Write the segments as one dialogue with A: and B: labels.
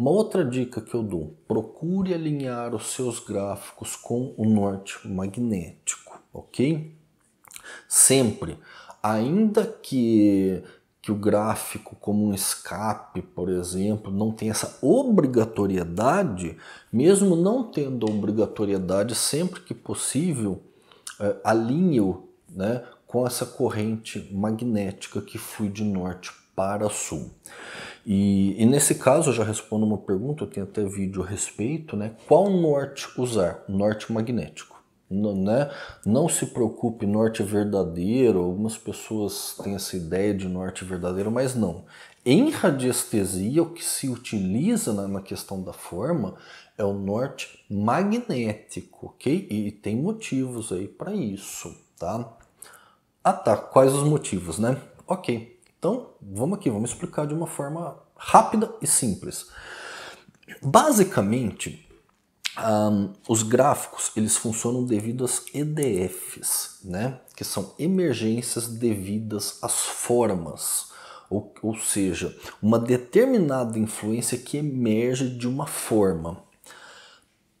A: Uma outra dica que eu dou: procure alinhar os seus gráficos com o norte magnético, ok? Sempre, ainda que que o gráfico como um escape, por exemplo, não tem essa obrigatoriedade, mesmo não tendo obrigatoriedade, sempre que possível, é, alinhe-o né, com essa corrente magnética que flui de norte para sul. E, e, nesse caso, eu já respondo uma pergunta, eu tenho até vídeo a respeito, né? Qual norte usar? Norte magnético. Não, né? não se preocupe, norte verdadeiro. Algumas pessoas têm essa ideia de norte verdadeiro, mas não. Em radiestesia, o que se utiliza na, na questão da forma é o norte magnético, ok? E, e tem motivos aí para isso, tá? Ah, tá. Quais os motivos, né? Ok. Então, vamos aqui, vamos explicar de uma forma rápida e simples. Basicamente, um, os gráficos eles funcionam devido às EDFs, né? que são emergências devidas às formas, ou, ou seja, uma determinada influência que emerge de uma forma.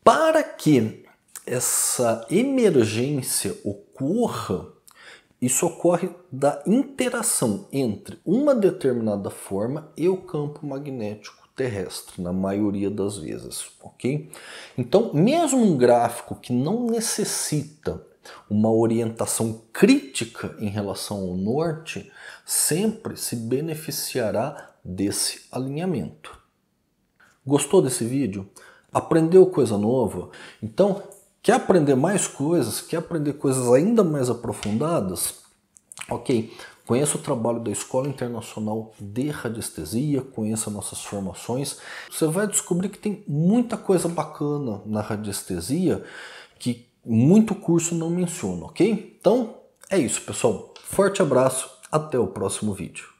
A: Para que essa emergência ocorra, isso ocorre da interação entre uma determinada forma e o campo magnético terrestre, na maioria das vezes, ok? Então, mesmo um gráfico que não necessita uma orientação crítica em relação ao norte, sempre se beneficiará desse alinhamento. Gostou desse vídeo? Aprendeu coisa nova? Então Quer aprender mais coisas? Quer aprender coisas ainda mais aprofundadas? Ok, conheça o trabalho da Escola Internacional de Radiestesia, conheça nossas formações. Você vai descobrir que tem muita coisa bacana na radiestesia que muito curso não menciona, ok? Então é isso, pessoal. Forte abraço, até o próximo vídeo.